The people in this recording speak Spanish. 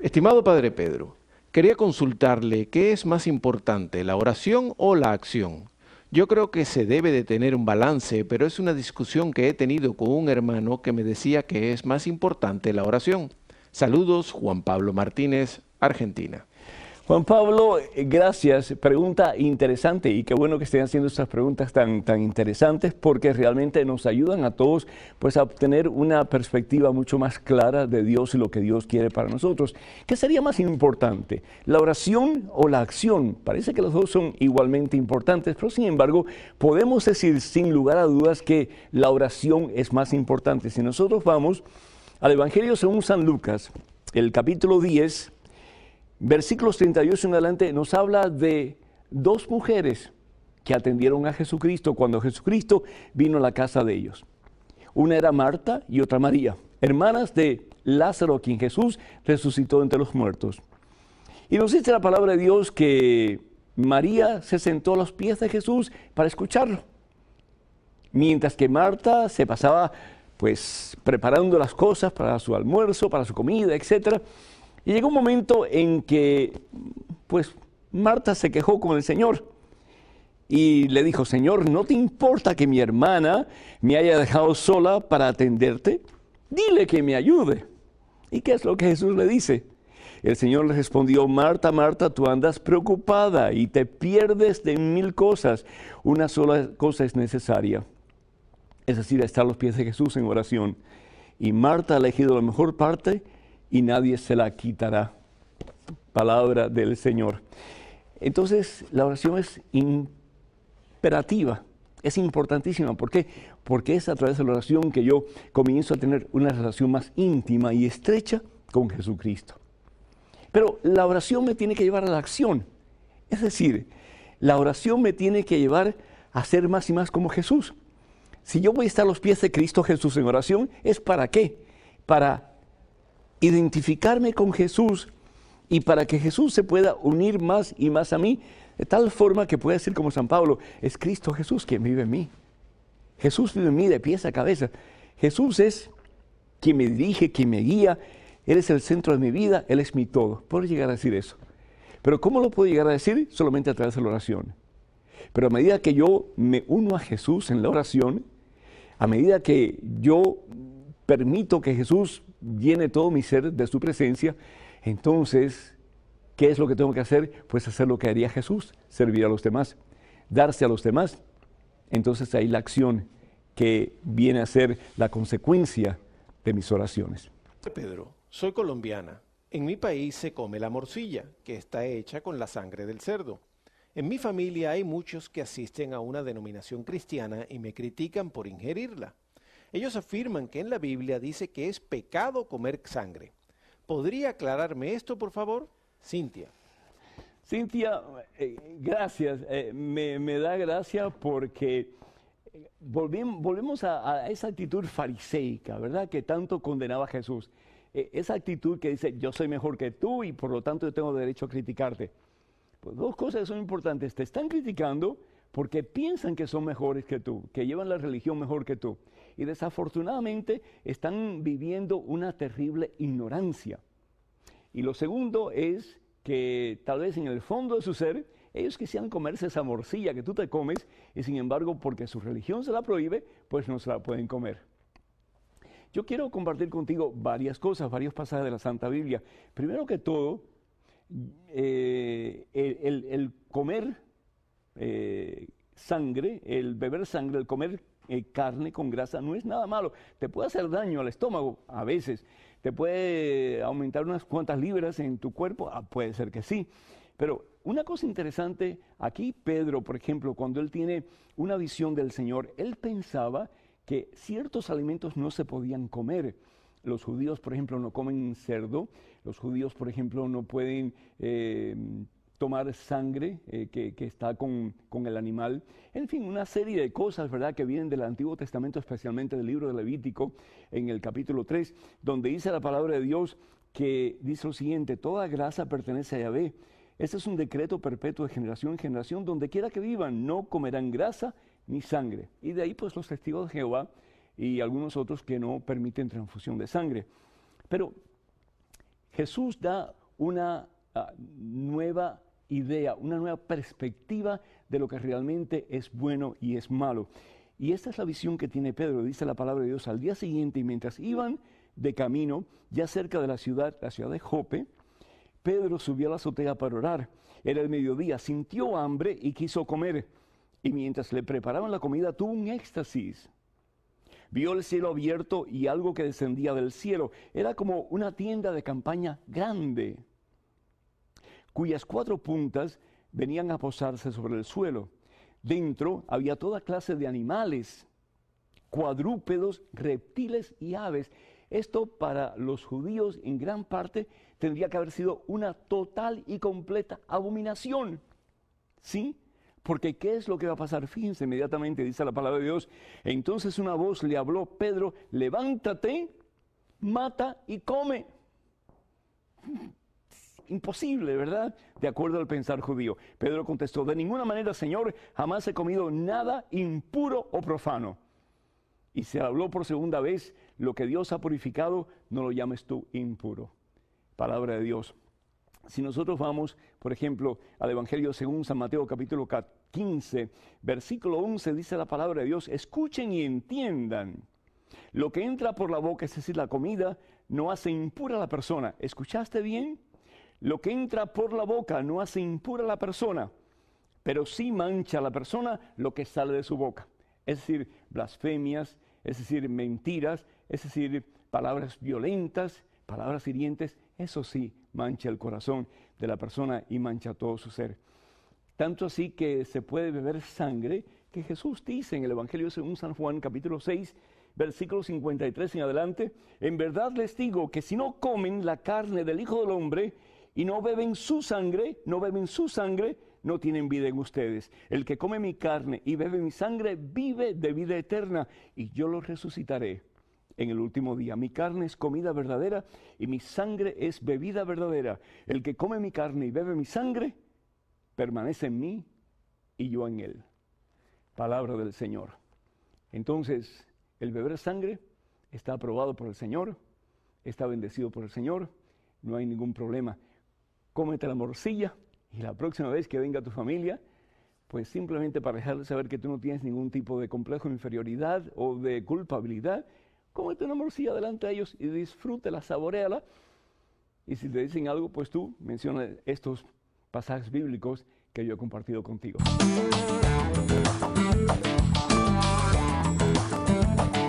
Estimado Padre Pedro, quería consultarle qué es más importante, la oración o la acción. Yo creo que se debe de tener un balance, pero es una discusión que he tenido con un hermano que me decía que es más importante la oración. Saludos, Juan Pablo Martínez, Argentina. Juan Pablo, eh, gracias. Pregunta interesante y qué bueno que estén haciendo estas preguntas tan, tan interesantes porque realmente nos ayudan a todos pues, a obtener una perspectiva mucho más clara de Dios y lo que Dios quiere para nosotros. ¿Qué sería más importante, la oración o la acción? Parece que los dos son igualmente importantes, pero sin embargo podemos decir sin lugar a dudas que la oración es más importante. Si nosotros vamos al Evangelio según San Lucas, el capítulo 10, versículos 38 en adelante nos habla de dos mujeres que atendieron a Jesucristo cuando Jesucristo vino a la casa de ellos. Una era Marta y otra María, hermanas de Lázaro, quien Jesús resucitó entre los muertos. Y nos dice la palabra de Dios que María se sentó a los pies de Jesús para escucharlo, mientras que Marta se pasaba pues preparando las cosas para su almuerzo, para su comida, etcétera. Y llegó un momento en que, pues, Marta se quejó con el Señor y le dijo, Señor, ¿no te importa que mi hermana me haya dejado sola para atenderte? Dile que me ayude. ¿Y qué es lo que Jesús le dice? El Señor le respondió, Marta, Marta, tú andas preocupada y te pierdes de mil cosas. Una sola cosa es necesaria, es decir, estar a los pies de Jesús en oración. Y Marta ha elegido la mejor parte y nadie se la quitará. Palabra del Señor. Entonces, la oración es imperativa, es importantísima. ¿Por qué? Porque es a través de la oración que yo comienzo a tener una relación más íntima y estrecha con Jesucristo. Pero la oración me tiene que llevar a la acción. Es decir, la oración me tiene que llevar a ser más y más como Jesús. Si yo voy a estar a los pies de Cristo Jesús en oración, ¿es para qué? Para identificarme con Jesús y para que Jesús se pueda unir más y más a mí, de tal forma que pueda decir como San Pablo, es Cristo Jesús quien vive en mí. Jesús vive en mí de pies a cabeza. Jesús es quien me dirige, quien me guía. Él es el centro de mi vida, Él es mi todo. Puedo llegar a decir eso. Pero ¿cómo lo puedo llegar a decir? Solamente a través de la oración. Pero a medida que yo me uno a Jesús en la oración, a medida que yo permito que Jesús Viene todo mi ser de su presencia, entonces, ¿qué es lo que tengo que hacer? Pues hacer lo que haría Jesús, servir a los demás, darse a los demás. Entonces ahí la acción que viene a ser la consecuencia de mis oraciones. Pedro, soy colombiana. En mi país se come la morcilla, que está hecha con la sangre del cerdo. En mi familia hay muchos que asisten a una denominación cristiana y me critican por ingerirla. Ellos afirman que en la Biblia dice que es pecado comer sangre. ¿Podría aclararme esto, por favor? Cintia. Cintia, eh, gracias. Eh, me, da gracia porque eh, volvemos, a, esa actitud fariseica, ¿verdad? Que tanto condenaba a Jesús. esa actitud que dice, yo soy mejor que tú y por lo tanto yo tengo derecho a criticarte. Pues dos cosas son importantes. Te están criticando porque piensan que son mejores que tú, que llevan la religión mejor que tú. Y desafortunadamente están viviendo una terrible ignorancia. Y lo segundo es que tal vez en el fondo de su ser, ellos quisieran comerse esa morcilla que tú te comes y sin embargo porque su religión se la prohíbe, pues no se la pueden comer. Yo quiero compartir contigo varias cosas, varios pasajes de la Santa Biblia. Primero que todo, eh, el comer eh, sangre, el beber sangre, el comer eh, carne con grasa no es nada malo. Te puede hacer daño al estómago a veces, te puede aumentar unas cuantas libras en tu cuerpo, ah, puede ser que sí. Pero una cosa interesante, aquí Pedro, por ejemplo, cuando él tiene una visión del Señor, él pensaba que ciertos alimentos no se podían comer. Los judíos, por ejemplo, no comen cerdo, los judíos, por ejemplo, no pueden eh, tomar sangre eh, que, está con, el animal. En fin, una serie de cosas, ¿verdad?, que vienen del Antiguo Testamento, especialmente del libro de Levítico, en el capítulo 3, donde dice la palabra de Dios que dice lo siguiente, toda grasa pertenece a Yahvé. ese es un decreto perpetuo de generación en generación, donde quiera que vivan, no comerán grasa ni sangre. Y de ahí pues los testigos de Jehová y algunos otros que no permiten transfusión de sangre. Pero Jesús da una ah, nueva idea, una nueva perspectiva de lo que realmente es bueno y es malo. Y esta es la visión que tiene Pedro, dice la palabra de Dios. Al día siguiente, y mientras iban de camino, ya cerca de la ciudad, la ciudad de Jope, Pedro subió a la azotea para orar. Era el mediodía, sintió hambre y quiso comer. Y mientras le preparaban la comida, tuvo un éxtasis. Vio el cielo abierto y algo que descendía del cielo. Era como una tienda de campaña grande cuyas cuatro puntas venían a posarse sobre el suelo. Dentro había toda clase de animales, cuadrúpedos, reptiles y aves. Esto para los judíos en gran parte tendría que haber sido una total y completa abominación. ¿Sí? Porque ¿qué es lo que va a pasar? Fíjense, inmediatamente dice la palabra de Dios. Entonces una voz le habló, Pedro, levántate, mata y come imposible, ¿verdad? De acuerdo al pensar judío. Pedro contestó, de ninguna manera, Señor, jamás he comido nada impuro o profano. Y se habló por segunda vez, lo que Dios ha purificado, no lo llames tú impuro. Palabra de Dios. Si nosotros vamos, por ejemplo, al Evangelio según San Mateo capítulo 15, versículo 11, dice la palabra de Dios, escuchen y entiendan. Lo que entra por la boca, es decir, la comida, no hace impura a la persona. ¿Escuchaste bien? Lo que entra por la boca no hace impura la persona, pero sí mancha a la persona lo que sale de su boca. Es decir, blasfemias, es decir, mentiras, es decir, palabras violentas, palabras hirientes, eso sí mancha el corazón de la persona y mancha todo su ser. Tanto así que se puede beber sangre que Jesús dice en el Evangelio según San Juan capítulo 6, versículo 53 en adelante, en verdad les digo que si no comen la carne del Hijo del Hombre, y no beben su sangre, no beben su sangre, no tienen vida en ustedes. El que come mi carne y bebe mi sangre vive de vida eterna y yo lo resucitaré en el último día. Mi carne es comida verdadera y mi sangre es bebida verdadera. El que come mi carne y bebe mi sangre permanece en mí y yo en él. Palabra del Señor. Entonces, el beber sangre está aprobado por el Señor, está bendecido por el Señor, no hay ningún problema cómete la morcilla y la próxima vez que venga tu familia, pues simplemente para dejarles saber que tú no tienes ningún tipo de complejo de inferioridad o de culpabilidad, cómete una morcilla delante de ellos y disfrútela, saboreala. Y si te dicen algo, pues tú menciona estos pasajes bíblicos que yo he compartido contigo.